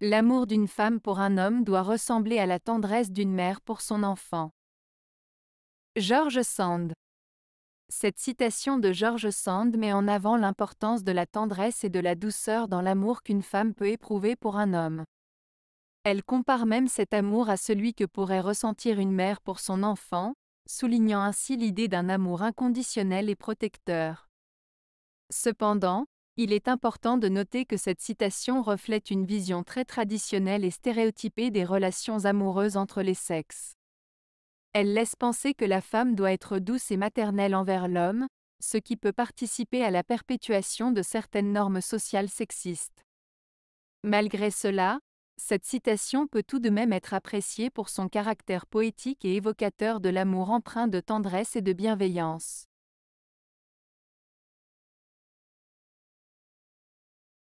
L'amour d'une femme pour un homme doit ressembler à la tendresse d'une mère pour son enfant. George Sand. Cette citation de George Sand met en avant l'importance de la tendresse et de la douceur dans l'amour qu'une femme peut éprouver pour un homme. Elle compare même cet amour à celui que pourrait ressentir une mère pour son enfant, soulignant ainsi l'idée d'un amour inconditionnel et protecteur. Cependant, il est important de noter que cette citation reflète une vision très traditionnelle et stéréotypée des relations amoureuses entre les sexes. Elle laisse penser que la femme doit être douce et maternelle envers l'homme, ce qui peut participer à la perpétuation de certaines normes sociales sexistes. Malgré cela, cette citation peut tout de même être appréciée pour son caractère poétique et évocateur de l'amour empreint de tendresse et de bienveillance.